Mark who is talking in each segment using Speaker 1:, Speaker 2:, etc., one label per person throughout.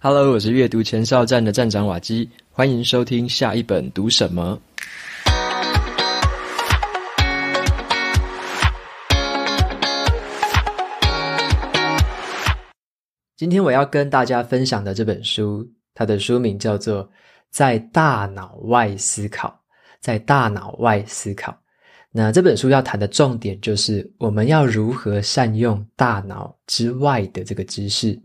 Speaker 1: Hello，我是阅读前哨站的站长瓦基，欢迎收听下一本读什么。今天我要跟大家分享的这本书，它的书名叫做《在大脑外思考》。在大脑外思考，那这本书要谈的重点就是我们要如何善用大脑之外的这个知识。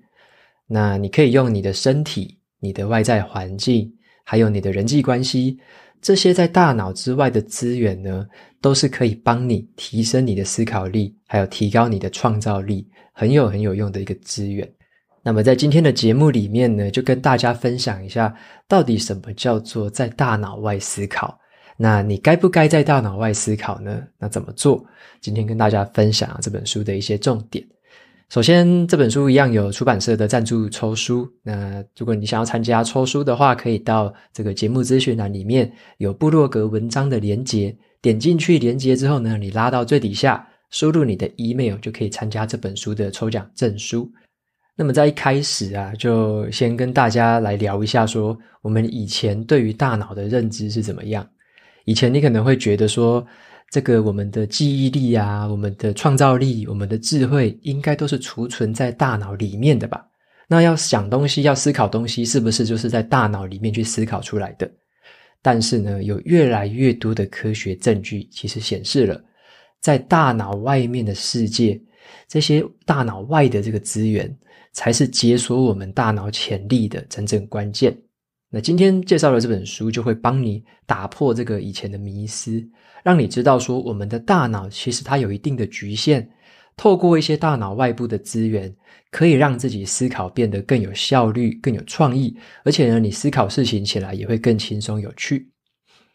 Speaker 1: 那你可以用你的身体、你的外在环境，还有你的人际关系，这些在大脑之外的资源呢，都是可以帮你提升你的思考力，还有提高你的创造力，很有很有用的一个资源。那么在今天的节目里面呢，就跟大家分享一下，到底什么叫做在大脑外思考？那你该不该在大脑外思考呢？那怎么做？今天跟大家分享这本书的一些重点。首先，这本书一样有出版社的赞助抽书。那如果你想要参加抽书的话，可以到这个节目咨询栏里面有部落格文章的连接，点进去连接之后呢，你拉到最底下，输入你的 email 就可以参加这本书的抽奖证书。那么在一开始啊，就先跟大家来聊一下，说我们以前对于大脑的认知是怎么样？以前你可能会觉得说。这个我们的记忆力啊，我们的创造力，我们的智慧，应该都是储存在大脑里面的吧？那要想东西，要思考东西，是不是就是在大脑里面去思考出来的？但是呢，有越来越多的科学证据，其实显示了，在大脑外面的世界，这些大脑外的这个资源，才是解锁我们大脑潜力的真正关键。那今天介绍的这本书，就会帮你打破这个以前的迷思，让你知道说我们的大脑其实它有一定的局限，透过一些大脑外部的资源，可以让自己思考变得更有效率、更有创意，而且呢，你思考事情起来也会更轻松有趣。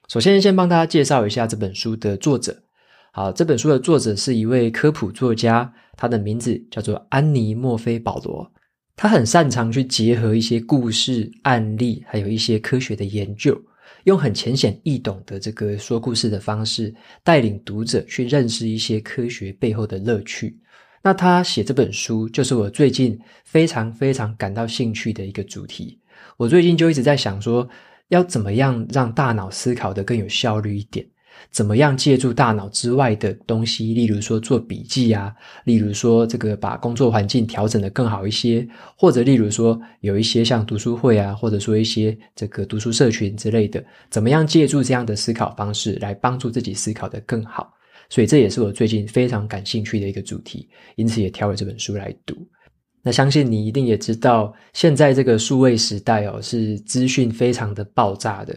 Speaker 1: 首先，先帮大家介绍一下这本书的作者。好，这本书的作者是一位科普作家，他的名字叫做安妮·墨菲·保罗。他很擅长去结合一些故事案例，还有一些科学的研究，用很浅显易懂的这个说故事的方式，带领读者去认识一些科学背后的乐趣。那他写这本书，就是我最近非常非常感到兴趣的一个主题。我最近就一直在想说，要怎么样让大脑思考的更有效率一点。怎么样借助大脑之外的东西，例如说做笔记啊，例如说这个把工作环境调整的更好一些，或者例如说有一些像读书会啊，或者说一些这个读书社群之类的，怎么样借助这样的思考方式来帮助自己思考的更好？所以这也是我最近非常感兴趣的一个主题，因此也挑了这本书来读。那相信你一定也知道，现在这个数位时代哦，是资讯非常的爆炸的。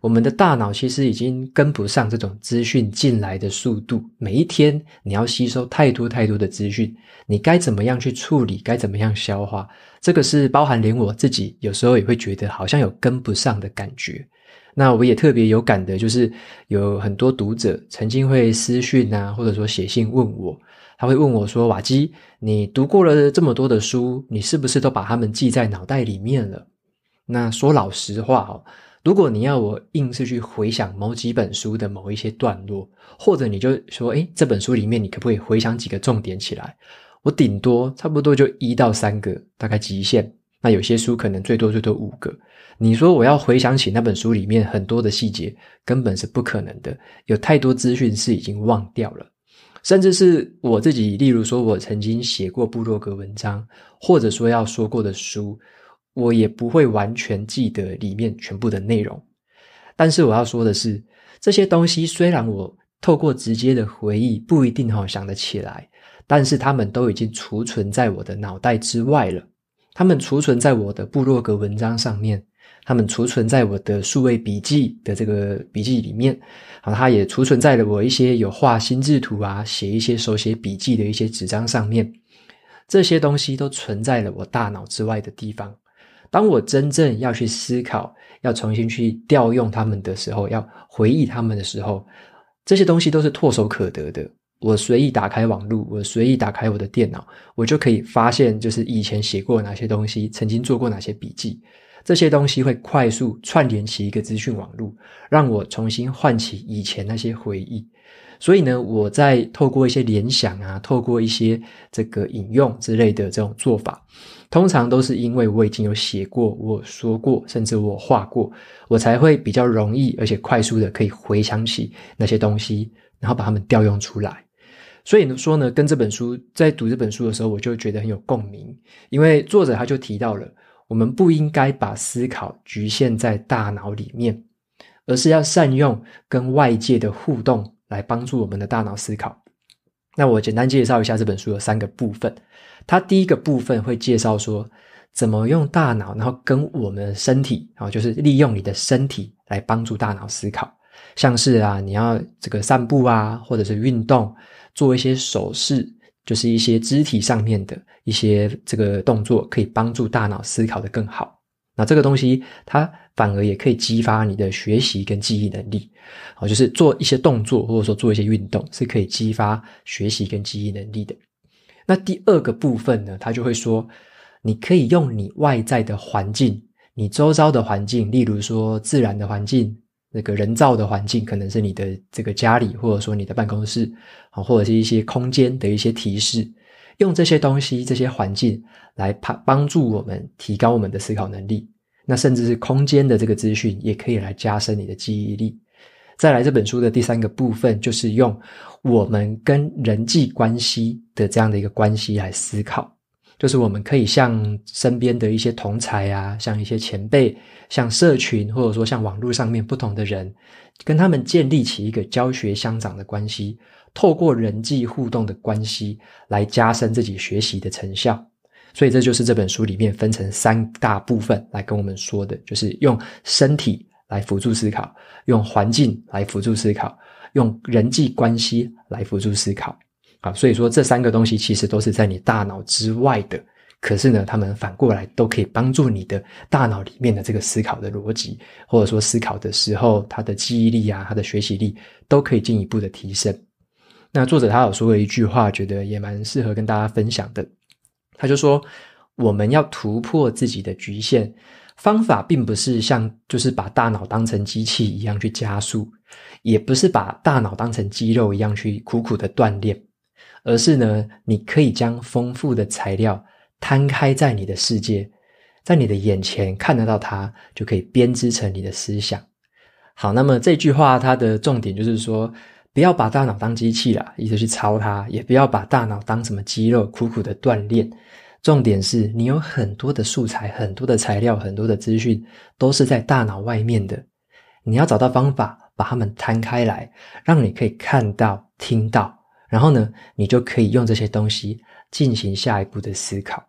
Speaker 1: 我们的大脑其实已经跟不上这种资讯进来的速度。每一天你要吸收太多太多的资讯，你该怎么样去处理？该怎么样消化？这个是包含连我自己有时候也会觉得好像有跟不上的感觉。那我也特别有感的，就是有很多读者曾经会私讯啊，或者说写信问我。他会问我说：“瓦基，你读过了这么多的书，你是不是都把它们记在脑袋里面了？”那说老实话，如果你要我硬是去回想某几本书的某一些段落，或者你就说：“诶，这本书里面你可不可以回想几个重点起来？”我顶多差不多就一到三个，大概极限。那有些书可能最多最多五个。你说我要回想起那本书里面很多的细节，根本是不可能的。有太多资讯是已经忘掉了。甚至是我自己，例如说，我曾经写过部落格文章，或者说要说过的书，我也不会完全记得里面全部的内容。但是我要说的是，这些东西虽然我透过直接的回忆不一定好想得起来，但是他们都已经储存在我的脑袋之外了，他们储存在我的部落格文章上面。它们储存在我的数位笔记的这个笔记里面，它也储存在了我一些有画心智图啊、写一些手写笔记的一些纸张上面。这些东西都存在了我大脑之外的地方。当我真正要去思考、要重新去调用它们的时候，要回忆它们的时候，这些东西都是唾手可得的。我随意打开网路，我随意打开我的电脑，我就可以发现，就是以前写过哪些东西，曾经做过哪些笔记。这些东西会快速串联起一个资讯网络，让我重新唤起以前那些回忆。所以呢，我在透过一些联想啊，透过一些这个引用之类的这种做法，通常都是因为我已经有写过，我说过，甚至我画过，我才会比较容易而且快速的可以回想起那些东西，然后把它们调用出来。所以呢，说呢，跟这本书在读这本书的时候，我就觉得很有共鸣，因为作者他就提到了。我们不应该把思考局限在大脑里面，而是要善用跟外界的互动来帮助我们的大脑思考。那我简单介绍一下这本书的三个部分。它第一个部分会介绍说怎么用大脑，然后跟我们身体，然后就是利用你的身体来帮助大脑思考，像是啊你要这个散步啊，或者是运动，做一些手势。就是一些肢体上面的一些这个动作，可以帮助大脑思考的更好。那这个东西，它反而也可以激发你的学习跟记忆能力。好，就是做一些动作，或者说做一些运动，是可以激发学习跟记忆能力的。那第二个部分呢，他就会说，你可以用你外在的环境，你周遭的环境，例如说自然的环境。那个人造的环境可能是你的这个家里，或者说你的办公室，啊，或者是一些空间的一些提示，用这些东西、这些环境来帮帮助我们提高我们的思考能力。那甚至是空间的这个资讯也可以来加深你的记忆力。再来，这本书的第三个部分就是用我们跟人际关系的这样的一个关系来思考。就是我们可以向身边的一些同才啊，像一些前辈，像社群，或者说像网络上面不同的人，跟他们建立起一个教学相长的关系，透过人际互动的关系来加深自己学习的成效。所以这就是这本书里面分成三大部分来跟我们说的，就是用身体来辅助思考，用环境来辅助思考，用人际关系来辅助思考。啊，所以说这三个东西其实都是在你大脑之外的，可是呢，他们反过来都可以帮助你的大脑里面的这个思考的逻辑，或者说思考的时候，他的记忆力啊，他的学习力都可以进一步的提升。那作者他有说过一句话，觉得也蛮适合跟大家分享的，他就说：我们要突破自己的局限，方法并不是像就是把大脑当成机器一样去加速，也不是把大脑当成肌肉一样去苦苦的锻炼。而是呢，你可以将丰富的材料摊开在你的世界，在你的眼前看得到它，就可以编织成你的思想。好，那么这句话它的重点就是说，不要把大脑当机器了，一直去操它；，也不要把大脑当什么肌肉，苦苦的锻炼。重点是你有很多的素材、很多的材料、很多的资讯，都是在大脑外面的。你要找到方法，把它们摊开来，让你可以看到、听到。然后呢，你就可以用这些东西进行下一步的思考。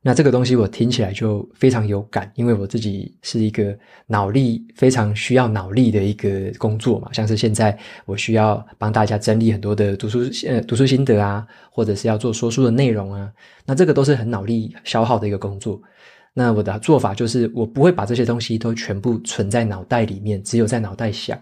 Speaker 1: 那这个东西我听起来就非常有感，因为我自己是一个脑力非常需要脑力的一个工作嘛，像是现在我需要帮大家整理很多的读书呃读书心得啊，或者是要做说书的内容啊，那这个都是很脑力消耗的一个工作。那我的做法就是，我不会把这些东西都全部存在脑袋里面，只有在脑袋想。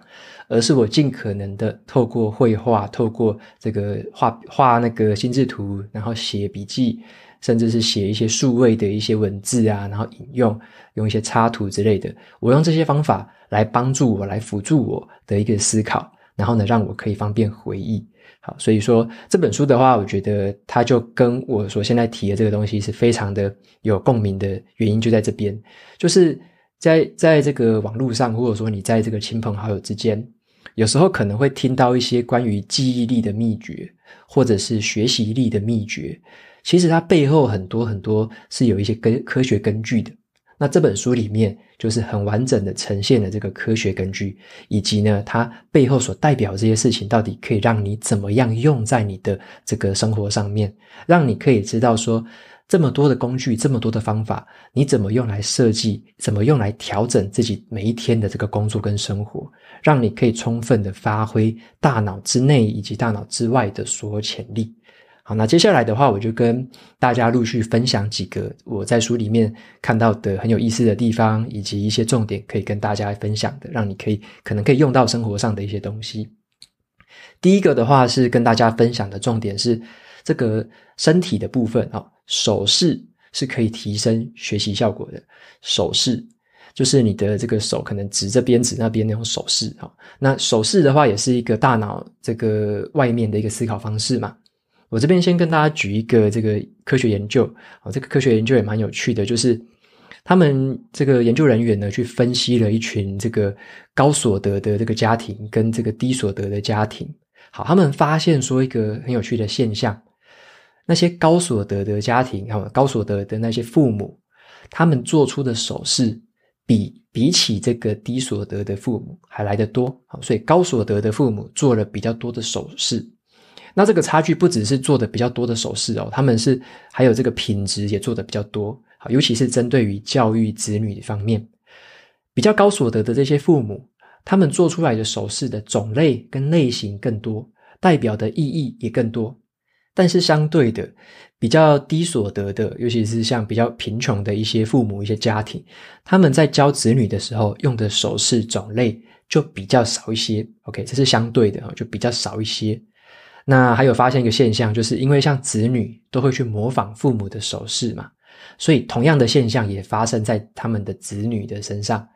Speaker 1: 而是我尽可能的透过绘画，透过这个画画那个心智图，然后写笔记，甚至是写一些数位的一些文字啊，然后引用，用一些插图之类的。我用这些方法来帮助我，来辅助我的一个思考，然后呢，让我可以方便回忆。好，所以说这本书的话，我觉得它就跟我所现在提的这个东西是非常的有共鸣的原因就在这边，就是在在这个网络上，或者说你在这个亲朋好友之间。有时候可能会听到一些关于记忆力的秘诀，或者是学习力的秘诀。其实它背后很多很多是有一些根科学根据的。那这本书里面就是很完整的呈现了这个科学根据，以及呢它背后所代表这些事情到底可以让你怎么样用在你的这个生活上面，让你可以知道说。这么多的工具，这么多的方法，你怎么用来设计？怎么用来调整自己每一天的这个工作跟生活，让你可以充分的发挥大脑之内以及大脑之外的所有潜力？好，那接下来的话，我就跟大家陆续分享几个我在书里面看到的很有意思的地方，以及一些重点可以跟大家分享的，让你可以可能可以用到生活上的一些东西。第一个的话是跟大家分享的重点是这个身体的部分啊。手势是可以提升学习效果的。手势就是你的这个手可能指着边指那边那种手势哈。那手势的话，也是一个大脑这个外面的一个思考方式嘛。我这边先跟大家举一个这个科学研究啊，这个科学研究也蛮有趣的，就是他们这个研究人员呢去分析了一群这个高所得的这个家庭跟这个低所得的家庭。好，他们发现说一个很有趣的现象。那些高所得的家庭，看高所得的那些父母，他们做出的手势比比起这个低所得的父母还来的多好，所以高所得的父母做了比较多的手势。那这个差距不只是做的比较多的手势哦，他们是还有这个品质也做的比较多好，尤其是针对于教育子女方面，比较高所得的这些父母，他们做出来的手势的种类跟类型更多，代表的意义也更多。但是相对的，比较低所得的，尤其是像比较贫穷的一些父母、一些家庭，他们在教子女的时候用的手势种类就比较少一些。OK，这是相对的就比较少一些。那还有发现一个现象，就是因为像子女都会去模仿父母的手势嘛，所以同样的现象也发生在他们的子女的身上。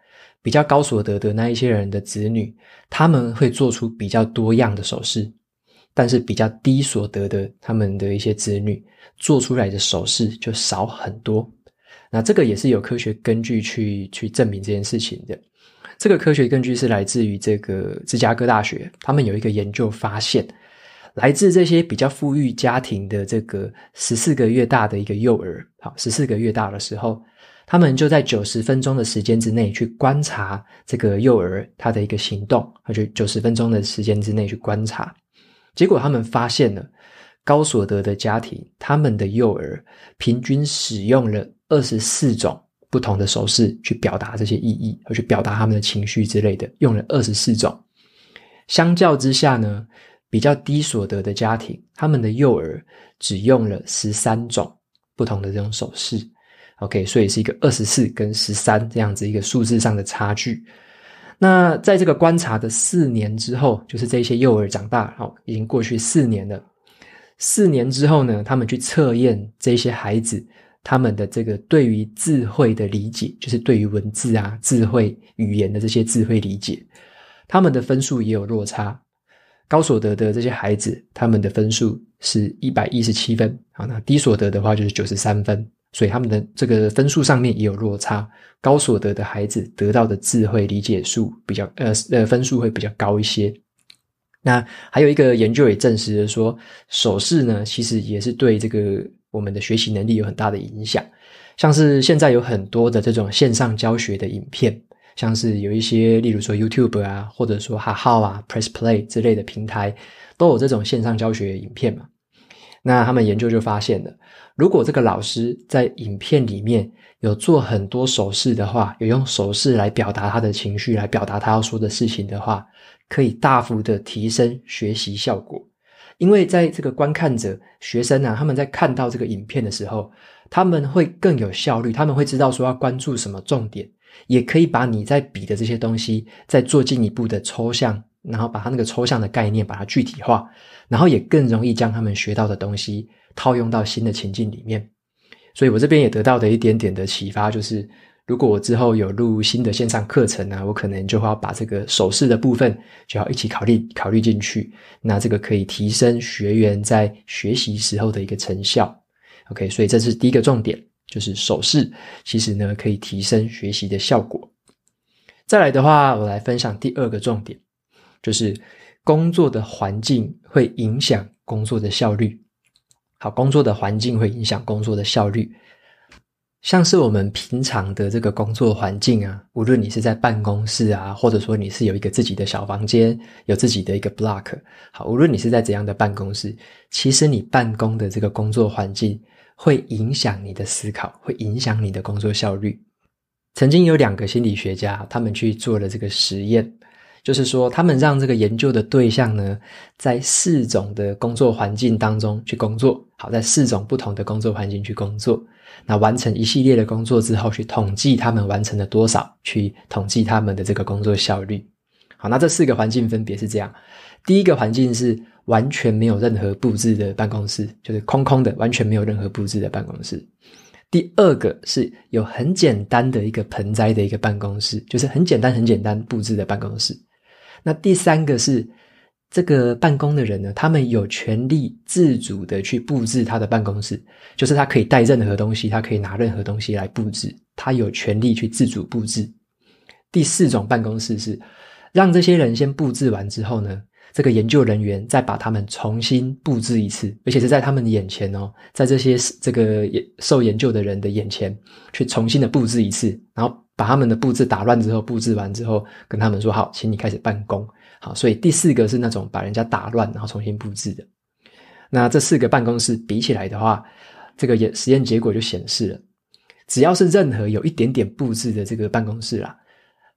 Speaker 1: 比较高所得的那一些人的子女，他们会做出比较多样的手势。但是比较低所得的，他们的一些子女做出来的手势就少很多。那这个也是有科学根据去去证明这件事情的。这个科学根据是来自于这个芝加哥大学，他们有一个研究发现，来自这些比较富裕家庭的这个十四个月大的一个幼儿，好，十四个月大的时候，他们就在九十分钟的时间之内去观察这个幼儿他的一个行动，而且九十分钟的时间之内去观察。结果他们发现了，高所得的家庭，他们的幼儿平均使用了二十四种不同的手势去表达这些意义，而去表达他们的情绪之类的，用了二十四种。相较之下呢，比较低所得的家庭，他们的幼儿只用了十三种不同的这种手势。OK，所以是一个二十四跟十三这样子一个数字上的差距。那在这个观察的四年之后，就是这些幼儿长大，好，已经过去四年了。四年之后呢，他们去测验这些孩子他们的这个对于智慧的理解，就是对于文字啊、智慧语言的这些智慧理解，他们的分数也有落差。高所得的这些孩子，他们的分数是一百一十七分，好，那低所得的话就是九十三分。所以他们的这个分数上面也有落差，高所得的孩子得到的智慧理解数比较呃呃分数会比较高一些。那还有一个研究也证实了说，手势呢其实也是对这个我们的学习能力有很大的影响。像是现在有很多的这种线上教学的影片，像是有一些例如说 YouTube 啊，或者说哈号啊，Press Play 之类的平台，都有这种线上教学影片嘛。那他们研究就发现了，如果这个老师在影片里面有做很多手势的话，有用手势来表达他的情绪，来表达他要说的事情的话，可以大幅的提升学习效果。因为在这个观看者学生啊，他们在看到这个影片的时候，他们会更有效率，他们会知道说要关注什么重点，也可以把你在比的这些东西再做进一步的抽象。然后把他那个抽象的概念把它具体化，然后也更容易将他们学到的东西套用到新的情境里面。所以我这边也得到的一点点的启发就是，如果我之后有录新的线上课程呢，我可能就要把这个手势的部分就要一起考虑考虑进去。那这个可以提升学员在学习时候的一个成效。OK，所以这是第一个重点，就是手势其实呢可以提升学习的效果。再来的话，我来分享第二个重点。就是工作的环境会影响工作的效率。好，工作的环境会影响工作的效率。像是我们平常的这个工作环境啊，无论你是在办公室啊，或者说你是有一个自己的小房间，有自己的一个 block。好，无论你是在怎样的办公室，其实你办公的这个工作环境会影响你的思考，会影响你的工作效率。曾经有两个心理学家，他们去做了这个实验。就是说，他们让这个研究的对象呢，在四种的工作环境当中去工作，好，在四种不同的工作环境去工作。那完成一系列的工作之后，去统计他们完成了多少，去统计他们的这个工作效率。好，那这四个环境分别是这样：第一个环境是完全没有任何布置的办公室，就是空空的，完全没有任何布置的办公室。第二个是有很简单的一个盆栽的一个办公室，就是很简单、很简单布置的办公室。那第三个是这个办公的人呢，他们有权利自主的去布置他的办公室，就是他可以带任何东西，他可以拿任何东西来布置，他有权利去自主布置。第四种办公室是让这些人先布置完之后呢，这个研究人员再把他们重新布置一次，而且是在他们的眼前哦，在这些这个受研究的人的眼前去重新的布置一次，然后。把他们的布置打乱之后，布置完之后，跟他们说好，请你开始办公。好，所以第四个是那种把人家打乱，然后重新布置的。那这四个办公室比起来的话，这个也实验结果就显示了，只要是任何有一点点布置的这个办公室啦，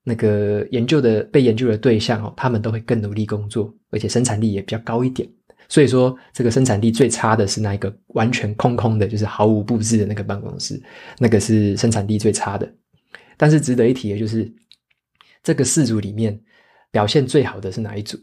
Speaker 1: 那个研究的被研究的对象哦，他们都会更努力工作，而且生产力也比较高一点。所以说，这个生产力最差的是那一个完全空空的，就是毫无布置的那个办公室，那个是生产力最差的。但是值得一提的就是，这个四组里面表现最好的是哪一组？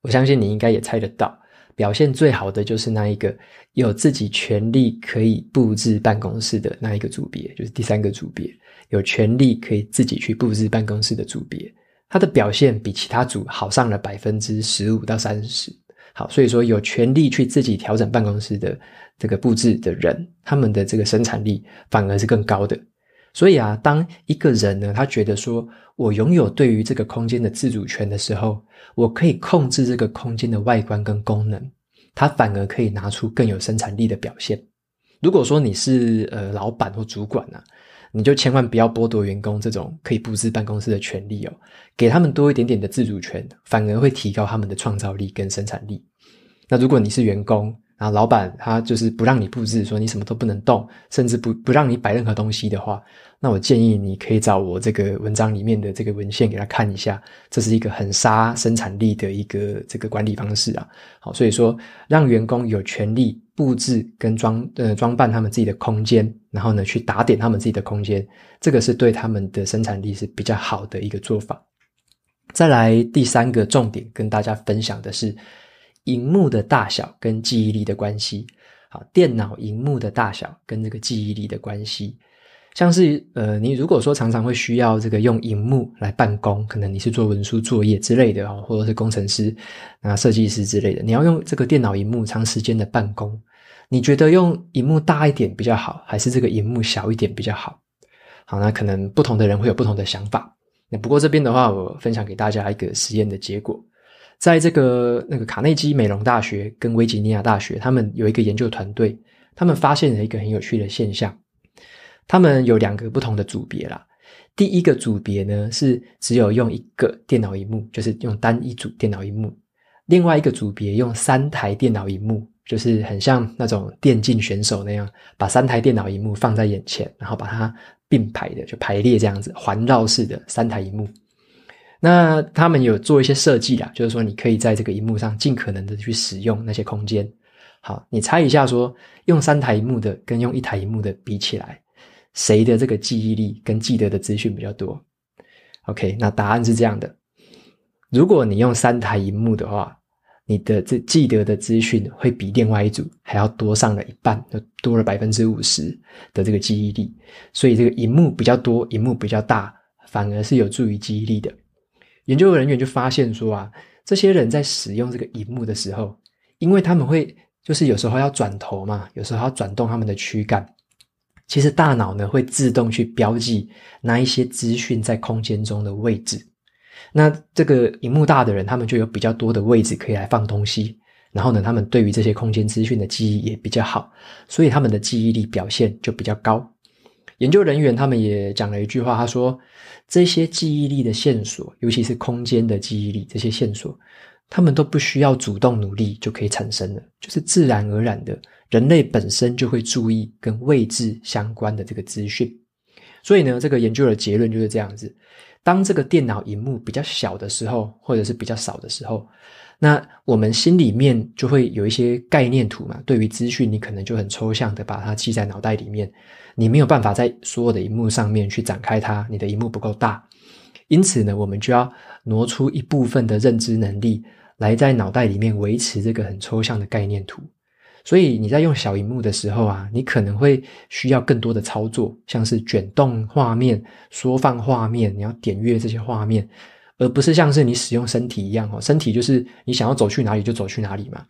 Speaker 1: 我相信你应该也猜得到，表现最好的就是那一个有自己权利可以布置办公室的那一个组别，就是第三个组别，有权利可以自己去布置办公室的组别，他的表现比其他组好上了百分之十五到三十。好，所以说有权利去自己调整办公室的这个布置的人，他们的这个生产力反而是更高的。所以啊，当一个人呢，他觉得说我拥有对于这个空间的自主权的时候，我可以控制这个空间的外观跟功能，他反而可以拿出更有生产力的表现。如果说你是呃老板或主管呢，你就千万不要剥夺员工这种可以布置办公室的权利哦，给他们多一点点的自主权，反而会提高他们的创造力跟生产力。那如果你是员工，后老板他就是不让你布置，说你什么都不能动，甚至不不让你摆任何东西的话，那我建议你可以找我这个文章里面的这个文献给他看一下，这是一个很杀生产力的一个这个管理方式啊。好，所以说让员工有权利布置跟装呃装扮他们自己的空间，然后呢去打点他们自己的空间，这个是对他们的生产力是比较好的一个做法。再来第三个重点跟大家分享的是。荧幕的大小跟记忆力的关系，好，电脑荧幕的大小跟这个记忆力的关系，像是呃，你如果说常常会需要这个用荧幕来办公，可能你是做文书作业之类的哦，或者是工程师、那设计师之类的，你要用这个电脑荧幕长时间的办公，你觉得用荧幕大一点比较好，还是这个荧幕小一点比较好？好，那可能不同的人会有不同的想法。那不过这边的话，我分享给大家一个实验的结果。在这个那个卡内基美容大学跟维吉尼亚大学，他们有一个研究团队，他们发现了一个很有趣的现象。他们有两个不同的组别啦，第一个组别呢是只有用一个电脑荧幕，就是用单一组电脑荧幕；另外一个组别用三台电脑荧幕，就是很像那种电竞选手那样，把三台电脑荧幕放在眼前，然后把它并排的，就排列这样子，环绕式的三台荧幕。那他们有做一些设计啦，就是说你可以在这个荧幕上尽可能的去使用那些空间。好，你猜一下，说用三台荧幕的跟用一台荧幕的比起来，谁的这个记忆力跟记得的资讯比较多？OK，那答案是这样的：如果你用三台荧幕的话，你的这记得的资讯会比另外一组还要多上了一半，就多了百分之五十的这个记忆力。所以这个荧幕比较多，荧幕比较大，反而是有助于记忆力的。研究人员就发现说啊，这些人在使用这个荧幕的时候，因为他们会就是有时候要转头嘛，有时候要转动他们的躯干，其实大脑呢会自动去标记那一些资讯在空间中的位置。那这个荧幕大的人，他们就有比较多的位置可以来放东西，然后呢，他们对于这些空间资讯的记忆也比较好，所以他们的记忆力表现就比较高。研究人员他们也讲了一句话，他说：“这些记忆力的线索，尤其是空间的记忆力，这些线索，他们都不需要主动努力就可以产生了，就是自然而然的，人类本身就会注意跟位置相关的这个资讯。所以呢，这个研究的结论就是这样子：当这个电脑荧幕比较小的时候，或者是比较少的时候。”那我们心里面就会有一些概念图嘛？对于资讯，你可能就很抽象的把它记在脑袋里面，你没有办法在所有的荧幕上面去展开它，你的荧幕不够大。因此呢，我们就要挪出一部分的认知能力来在脑袋里面维持这个很抽象的概念图。所以你在用小荧幕的时候啊，你可能会需要更多的操作，像是卷动画面、缩放画面，你要点阅这些画面。而不是像是你使用身体一样哦，身体就是你想要走去哪里就走去哪里嘛。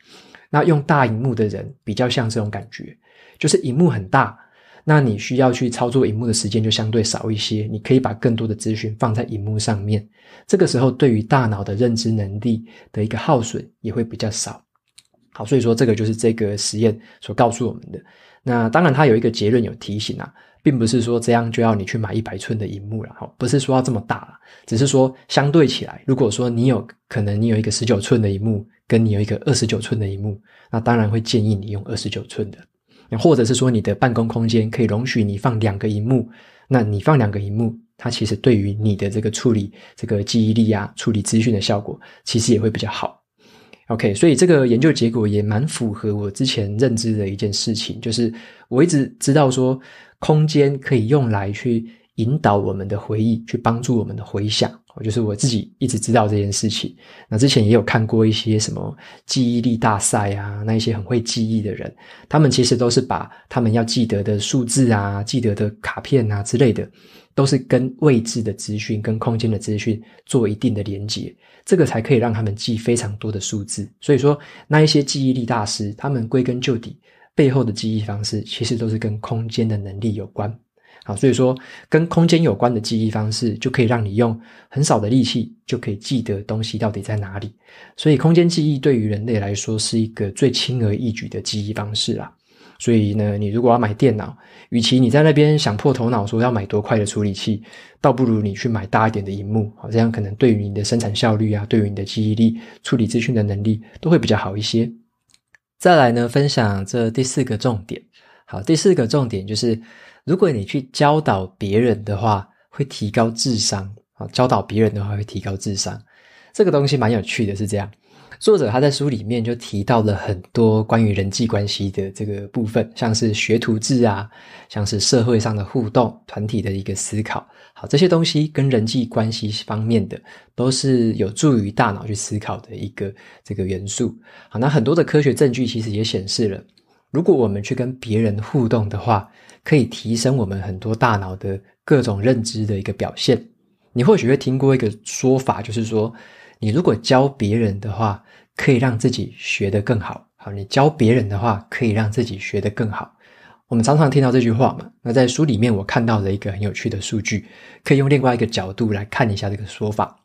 Speaker 1: 那用大荧幕的人比较像这种感觉，就是荧幕很大，那你需要去操作荧幕的时间就相对少一些，你可以把更多的资讯放在荧幕上面。这个时候对于大脑的认知能力的一个耗损也会比较少。好，所以说这个就是这个实验所告诉我们的。那当然，它有一个结论有提醒啊。并不是说这样就要你去买一百寸的荧幕了，哈，不是说要这么大了，只是说相对起来，如果说你有可能你有一个十九寸的荧幕，跟你有一个二十九寸的荧幕，那当然会建议你用二十九寸的。或者是说你的办公空间可以容许你放两个荧幕，那你放两个荧幕，它其实对于你的这个处理这个记忆力啊，处理资讯的效果，其实也会比较好。OK，所以这个研究结果也蛮符合我之前认知的一件事情，就是我一直知道说。空间可以用来去引导我们的回忆，去帮助我们的回想。我就是我自己一直知道这件事情。那之前也有看过一些什么记忆力大赛啊，那一些很会记忆的人，他们其实都是把他们要记得的数字啊、记得的卡片啊之类的，都是跟位置的资讯、跟空间的资讯做一定的连接，这个才可以让他们记非常多的数字。所以说，那一些记忆力大师，他们归根究底。背后的记忆方式其实都是跟空间的能力有关，好，所以说跟空间有关的记忆方式就可以让你用很少的力气就可以记得东西到底在哪里。所以空间记忆对于人类来说是一个最轻而易举的记忆方式啦。所以呢，你如果要买电脑，与其你在那边想破头脑说要买多快的处理器，倒不如你去买大一点的荧幕，好，这样可能对于你的生产效率啊，对于你的记忆力、处理资讯的能力都会比较好一些。再来呢，分享这第四个重点。好，第四个重点就是，如果你去教导别人的话，会提高智商啊。教导别人的话，会提高智商。这个东西蛮有趣的，是这样。作者他在书里面就提到了很多关于人际关系的这个部分，像是学徒制啊，像是社会上的互动、团体的一个思考。好，这些东西跟人际关系方面的都是有助于大脑去思考的一个这个元素。好，那很多的科学证据其实也显示了，如果我们去跟别人互动的话，可以提升我们很多大脑的各种认知的一个表现。你或许会听过一个说法，就是说，你如果教别人的话，可以让自己学得更好。好，你教别人的话，可以让自己学得更好。我们常常听到这句话嘛？那在书里面，我看到了一个很有趣的数据，可以用另外一个角度来看一下这个说法。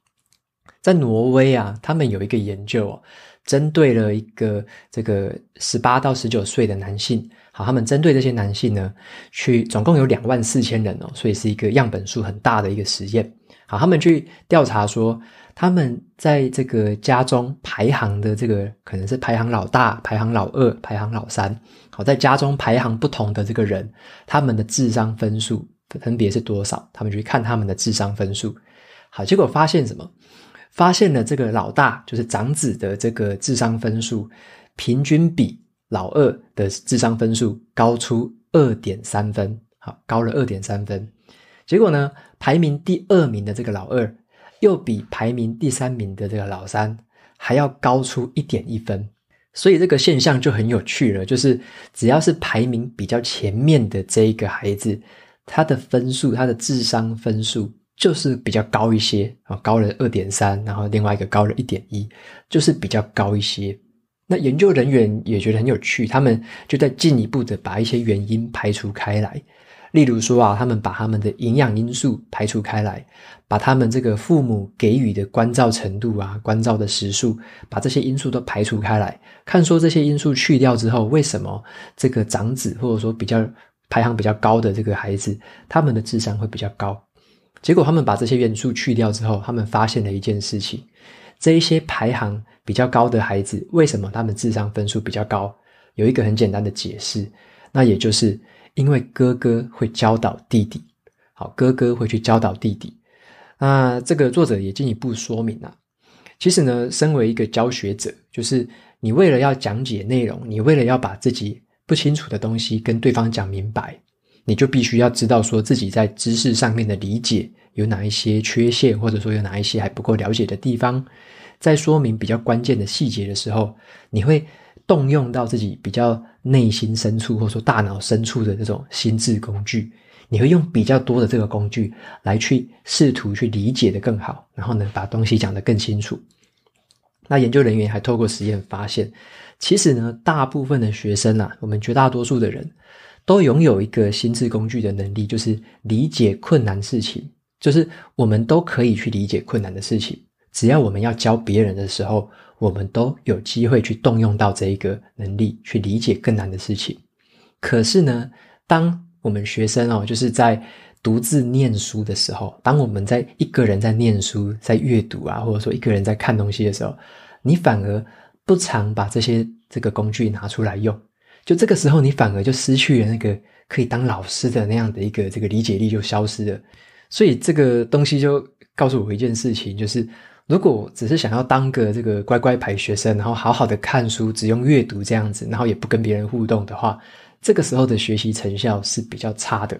Speaker 1: 在挪威啊，他们有一个研究哦，针对了一个这个十八到十九岁的男性。好，他们针对这些男性呢，去总共有两万四千人哦，所以是一个样本数很大的一个实验。好，他们去调查说。他们在这个家中排行的这个可能是排行老大、排行老二、排行老三。好，在家中排行不同的这个人，他们的智商分数分别是多少？他们去看他们的智商分数。好，结果发现什么？发现了这个老大，就是长子的这个智商分数，平均比老二的智商分数高出二点三分。好，高了二点三分。结果呢，排名第二名的这个老二。又比排名第三名的这个老三还要高出一点一分，所以这个现象就很有趣了。就是只要是排名比较前面的这一个孩子，他的分数、他的智商分数就是比较高一些啊，高了二点三，然后另外一个高了一点一，就是比较高一些。那研究人员也觉得很有趣，他们就在进一步的把一些原因排除开来。例如说啊，他们把他们的营养因素排除开来，把他们这个父母给予的关照程度啊，关照的时数，把这些因素都排除开来，看说这些因素去掉之后，为什么这个长子或者说比较排行比较高的这个孩子，他们的智商会比较高？结果他们把这些元素去掉之后，他们发现了一件事情：这一些排行比较高的孩子，为什么他们智商分数比较高？有一个很简单的解释，那也就是。因为哥哥会教导弟弟，好，哥哥会去教导弟弟。那这个作者也进一步说明啊，其实呢，身为一个教学者，就是你为了要讲解内容，你为了要把自己不清楚的东西跟对方讲明白，你就必须要知道说自己在知识上面的理解有哪一些缺陷，或者说有哪一些还不够了解的地方，在说明比较关键的细节的时候，你会。动用到自己比较内心深处，或者说大脑深处的这种心智工具，你会用比较多的这个工具来去试图去理解的更好，然后呢，把东西讲得更清楚。那研究人员还透过实验发现，其实呢，大部分的学生啊，我们绝大多数的人都拥有一个心智工具的能力，就是理解困难事情，就是我们都可以去理解困难的事情，只要我们要教别人的时候。我们都有机会去动用到这一个能力，去理解更难的事情。可是呢，当我们学生哦，就是在独自念书的时候，当我们在一个人在念书、在阅读啊，或者说一个人在看东西的时候，你反而不常把这些这个工具拿出来用，就这个时候，你反而就失去了那个可以当老师的那样的一个这个理解力，就消失了。所以这个东西就告诉我一件事情，就是。如果只是想要当个这个乖乖牌学生，然后好好的看书，只用阅读这样子，然后也不跟别人互动的话，这个时候的学习成效是比较差的。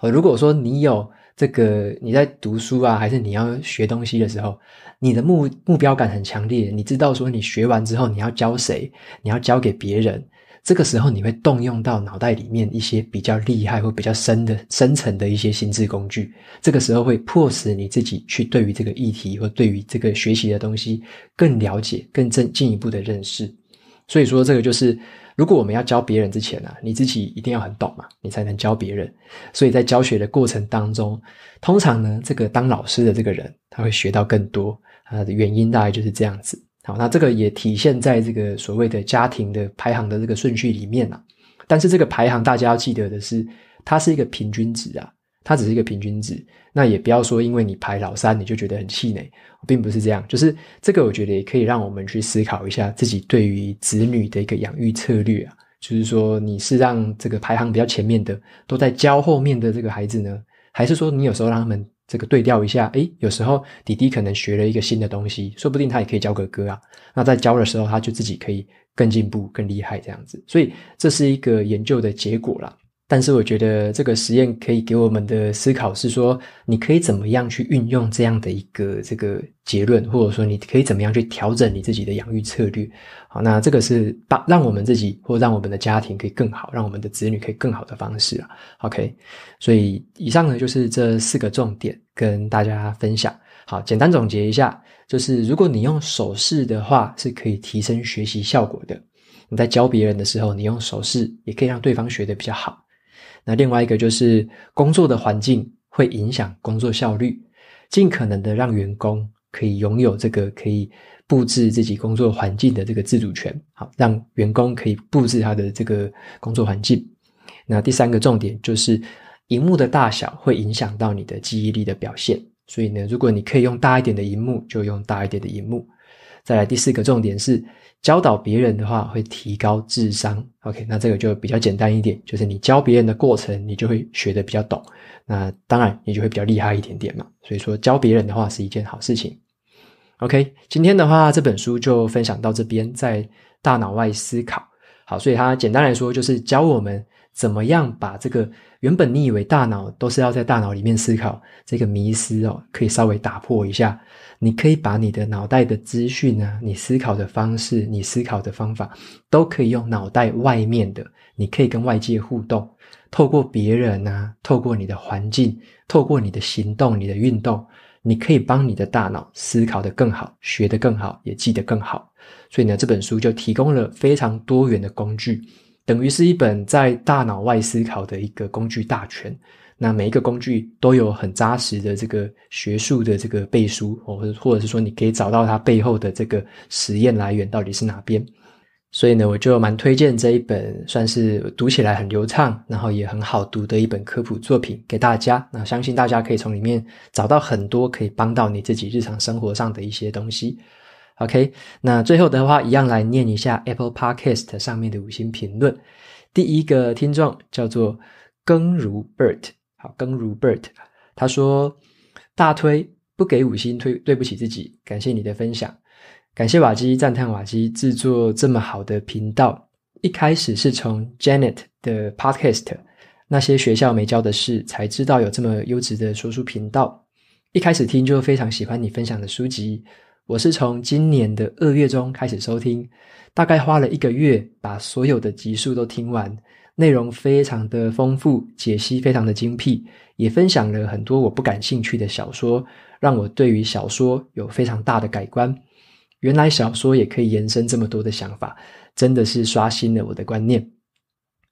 Speaker 1: 哦，如果说你有这个你在读书啊，还是你要学东西的时候，你的目目标感很强烈，你知道说你学完之后你要教谁，你要教给别人。这个时候，你会动用到脑袋里面一些比较厉害或比较深的、深层的一些心智工具。这个时候会迫使你自己去对于这个议题或对于这个学习的东西更了解、更进进一步的认识。所以说，这个就是如果我们要教别人之前啊，你自己一定要很懂嘛，你才能教别人。所以在教学的过程当中，通常呢，这个当老师的这个人他会学到更多。他的原因大概就是这样子。好，那这个也体现在这个所谓的家庭的排行的这个顺序里面啊。但是这个排行大家要记得的是，它是一个平均值啊，它只是一个平均值。那也不要说因为你排老三你就觉得很气馁，并不是这样。就是这个，我觉得也可以让我们去思考一下自己对于子女的一个养育策略啊，就是说你是让这个排行比较前面的都在教后面的这个孩子呢，还是说你有时候让他们。这个对调一下，诶，有时候弟弟可能学了一个新的东西，说不定他也可以教哥哥啊。那在教的时候，他就自己可以更进步、更厉害这样子。所以这是一个研究的结果啦。但是我觉得这个实验可以给我们的思考是说，你可以怎么样去运用这样的一个这个结论，或者说你可以怎么样去调整你自己的养育策略。好，那这个是把让我们自己或让我们的家庭可以更好，让我们的子女可以更好的方式了。OK，所以以上呢就是这四个重点跟大家分享。好，简单总结一下，就是如果你用手势的话，是可以提升学习效果的。你在教别人的时候，你用手势也可以让对方学的比较好。那另外一个就是工作的环境会影响工作效率，尽可能的让员工可以拥有这个可以布置自己工作环境的这个自主权，好，让员工可以布置他的这个工作环境。那第三个重点就是，荧幕的大小会影响到你的记忆力的表现，所以呢，如果你可以用大一点的荧幕，就用大一点的荧幕。再来第四个重点是。教导别人的话会提高智商，OK，那这个就比较简单一点，就是你教别人的过程，你就会学的比较懂，那当然你就会比较厉害一点点嘛。所以说教别人的话是一件好事情，OK，今天的话这本书就分享到这边，在大脑外思考，好，所以它简单来说就是教我们。怎么样把这个原本你以为大脑都是要在大脑里面思考这个迷思哦，可以稍微打破一下。你可以把你的脑袋的资讯呢，你思考的方式，你思考的方法，都可以用脑袋外面的。你可以跟外界互动，透过别人啊，透过你的环境，透过你的行动、你的运动，你可以帮你的大脑思考得更好，学得更好，也记得更好。所以呢，这本书就提供了非常多元的工具。等于是一本在大脑外思考的一个工具大全，那每一个工具都有很扎实的这个学术的这个背书或者或者是说你可以找到它背后的这个实验来源到底是哪边，所以呢，我就蛮推荐这一本算是读起来很流畅，然后也很好读的一本科普作品给大家。那相信大家可以从里面找到很多可以帮到你自己日常生活上的一些东西。OK，那最后的话一样来念一下 Apple Podcast 上面的五星评论。第一个听众叫做耕如 Bert，好，耕如 Bert，他说大推不给五星推，对不起自己，感谢你的分享，感谢瓦基赞叹瓦基制作这么好的频道。一开始是从 Janet 的 Podcast 那些学校没教的事才知道有这么优质的说书频道，一开始听就非常喜欢你分享的书籍。我是从今年的二月中开始收听，大概花了一个月把所有的集数都听完，内容非常的丰富，解析非常的精辟，也分享了很多我不感兴趣的小说，让我对于小说有非常大的改观。原来小说也可以延伸这么多的想法，真的是刷新了我的观念。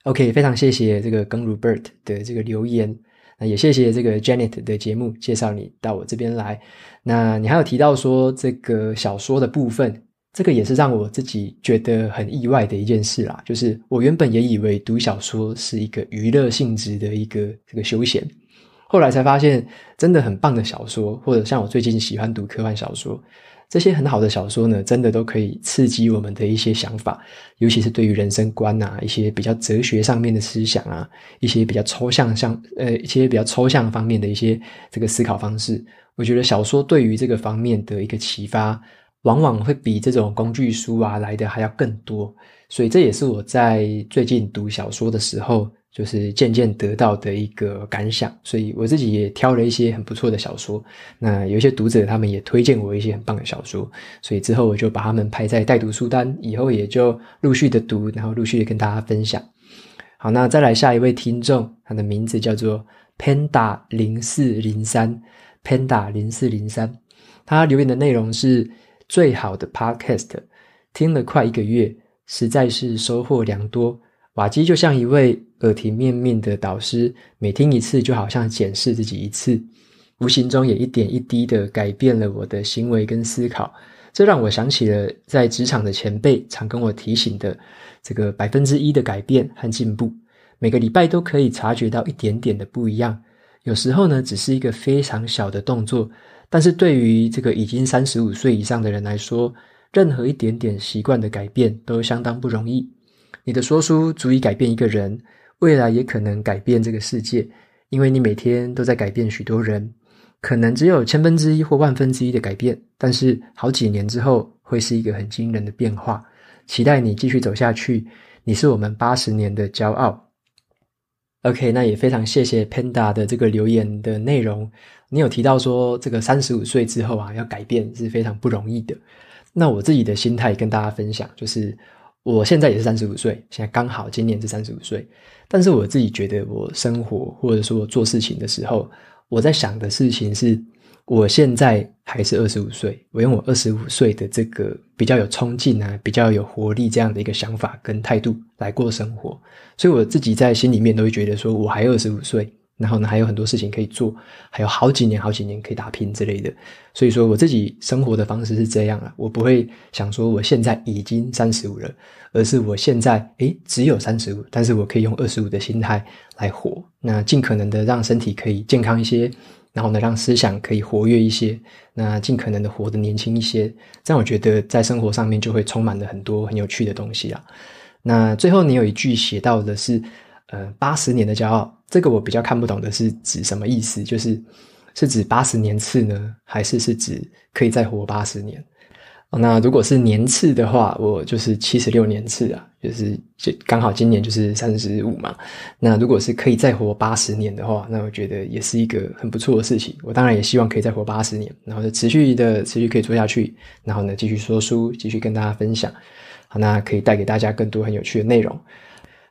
Speaker 1: OK，非常谢谢这个刚如 bert 的这个留言。也谢谢这个 Janet 的节目介绍你到我这边来。那你还有提到说这个小说的部分，这个也是让我自己觉得很意外的一件事啦。就是我原本也以为读小说是一个娱乐性质的一个这个休闲，后来才发现真的很棒的小说，或者像我最近喜欢读科幻小说。这些很好的小说呢，真的都可以刺激我们的一些想法，尤其是对于人生观啊，一些比较哲学上面的思想啊，一些比较抽象像呃，一些比较抽象方面的一些这个思考方式。我觉得小说对于这个方面的一个启发，往往会比这种工具书啊来的还要更多。所以这也是我在最近读小说的时候。就是渐渐得到的一个感想，所以我自己也挑了一些很不错的小说。那有一些读者他们也推荐我一些很棒的小说，所以之后我就把他们排在待读书单，以后也就陆续的读，然后陆续的跟大家分享。好，那再来下一位听众，他的名字叫做 Panda 零四零三，Panda 零四零三，他留言的内容是：最好的 podcast，听了快一个月，实在是收获良多。瓦基就像一位。耳提面命的导师，每听一次就好像检视自己一次，无形中也一点一滴的改变了我的行为跟思考。这让我想起了在职场的前辈常跟我提醒的：这个百分之一的改变和进步，每个礼拜都可以察觉到一点点的不一样。有时候呢，只是一个非常小的动作，但是对于这个已经三十五岁以上的人来说，任何一点点习惯的改变都相当不容易。你的说书足以改变一个人。未来也可能改变这个世界，因为你每天都在改变许多人，可能只有千分之一或万分之一的改变，但是好几年之后会是一个很惊人的变化。期待你继续走下去，你是我们八十年的骄傲。OK，那也非常谢谢 Panda 的这个留言的内容，你有提到说这个三十五岁之后啊要改变是非常不容易的。那我自己的心态跟大家分享就是。我现在也是三十五岁，现在刚好今年是三十五岁。但是我自己觉得，我生活或者说做事情的时候，我在想的事情是，我现在还是二十五岁。我用我二十五岁的这个比较有冲劲啊，比较有活力这样的一个想法跟态度来过生活，所以我自己在心里面都会觉得说，我还二十五岁。然后呢，还有很多事情可以做，还有好几年、好几年可以打拼之类的。所以说，我自己生活的方式是这样啊，我不会想说我现在已经三十五了，而是我现在诶只有三十五，但是我可以用二十五的心态来活。那尽可能的让身体可以健康一些，然后呢，让思想可以活跃一些，那尽可能的活得年轻一些，这样我觉得在生活上面就会充满了很多很有趣的东西啊。那最后你有一句写到的是，呃，八十年的骄傲。这个我比较看不懂的是指什么意思？就是是指八十年次呢，还是是指可以再活八十年？那如果是年次的话，我就是七十六年次啊，就是就刚好今年就是三十五嘛。那如果是可以再活八十年的话，那我觉得也是一个很不错的事情。我当然也希望可以再活八十年，然后持续的持续可以做下去，然后呢继续说书，继续跟大家分享，好，那可以带给大家更多很有趣的内容。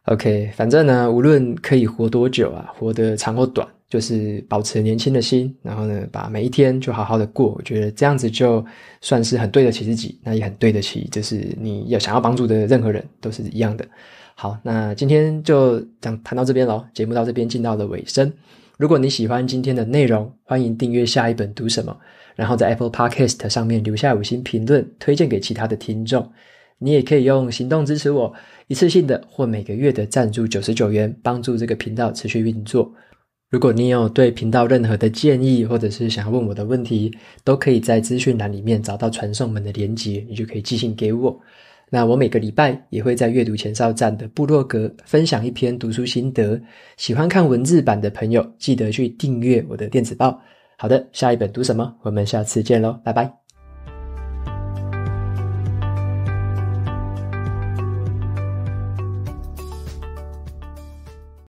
Speaker 1: OK，反正呢，无论可以活多久啊，活得长或短，就是保持年轻的心，然后呢，把每一天就好好的过。我觉得这样子就算是很对得起自己，那也很对得起，就是你要想要帮助的任何人都是一样的。好，那今天就讲谈到这边喽，节目到这边进到了尾声。如果你喜欢今天的内容，欢迎订阅下一本读什么，然后在 Apple Podcast 上面留下五星评论，推荐给其他的听众。你也可以用行动支持我。一次性的或每个月的赞助九十九元，帮助这个频道持续运作。如果你有对频道任何的建议，或者是想要问我的问题，都可以在资讯栏里面找到传送门的连接，你就可以寄信给我。那我每个礼拜也会在阅读前哨站的部落格分享一篇读书心得。喜欢看文字版的朋友，记得去订阅我的电子报。好的，下一本读什么？我们下次见喽，拜拜。